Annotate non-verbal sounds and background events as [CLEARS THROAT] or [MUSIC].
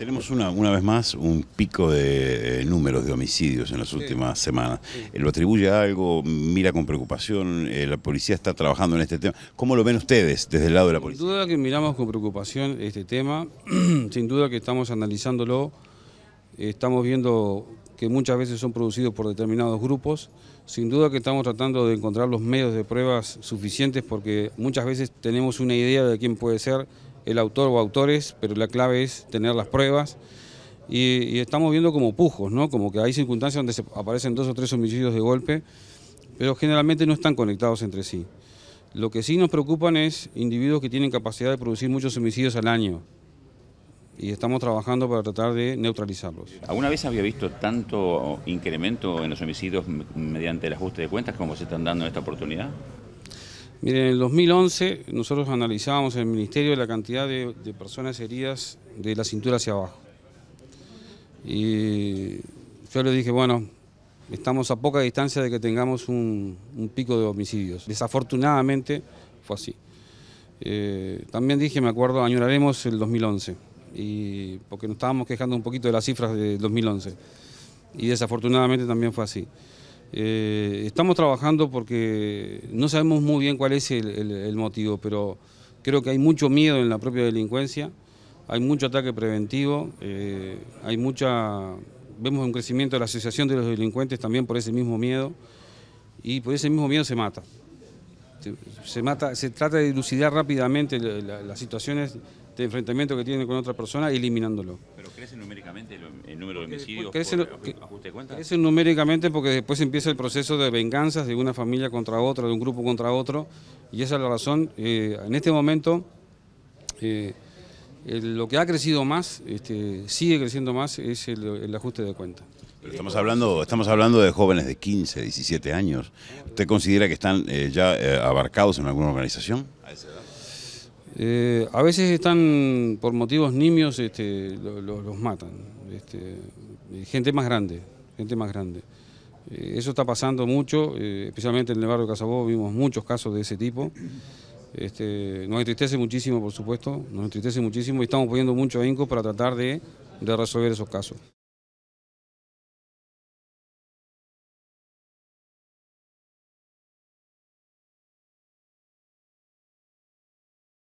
Tenemos una, una vez más un pico de números de homicidios en las últimas semanas. ¿Lo atribuye a algo? ¿Mira con preocupación? Eh, ¿La policía está trabajando en este tema? ¿Cómo lo ven ustedes desde el lado de la policía? Sin duda que miramos con preocupación este tema, [CLEARS THROAT] sin duda que estamos analizándolo, estamos viendo que muchas veces son producidos por determinados grupos, sin duda que estamos tratando de encontrar los medios de pruebas suficientes porque muchas veces tenemos una idea de quién puede ser, el autor o autores, pero la clave es tener las pruebas. Y, estamos viendo como pujos, ¿no? Como que hay circunstancias donde aparecen dos o tres homicidios de golpe, pero generalmente no están conectados entre sí. Lo que sí nos preocupan es individuos que tienen capacidad de producir muchos homicidios al año. Y estamos trabajando para tratar de neutralizarlos. ¿Alguna vez había visto tanto incremento en los homicidios mediante el ajuste de cuentas como se están dando en esta oportunidad? Miren, en el 2011 nosotros analizábamos en el Ministerio la cantidad de, personas heridas de la cintura hacia abajo. Y yo le dije, bueno, estamos a poca distancia de que tengamos un, pico de homicidios. Desafortunadamente fue así. Eh, también dije, me acuerdo, añoraremos el 2011, porque nos estábamos quejando un poquito de las cifras del 2011. Y desafortunadamente también fue así. Eh, estamos trabajando porque no sabemos muy bien cuál es el, motivo, pero creo que hay mucho miedo en la propia delincuencia, hay mucho ataque preventivo, eh, hay mucha... Vemos un crecimiento de la asociación de los delincuentes también por ese mismo miedo y por ese mismo miedo se mata. Se, mata, se trata de dilucidar rápidamente las situaciones este enfrentamiento que tienen con otra persona, eliminándolo. ¿Pero crece numéricamente el, número de homicidios? crece, el ajuste de cuentas? crece numéricamente porque después empieza el proceso de venganzas de una familia contra otra, de un grupo contra otro, y esa es la razón. Eh, en este momento, eh, lo que ha crecido más, este, sigue creciendo más, es el, ajuste de cuentas. Pero estamos hablando, estamos hablando de jóvenes de 15, 17 años. ¿Usted considera que están eh, ya abarcados en alguna organización? A esa eh, a veces están, por motivos nimios, este, los matan. Este, gente más grande, gente más grande. Eh, eso está pasando mucho, eh, especialmente en el barrio de Casabó vimos muchos casos de ese tipo. Este, nos entristece muchísimo, por supuesto, nos entristece muchísimo y estamos poniendo mucho ahínco para tratar de resolver esos casos.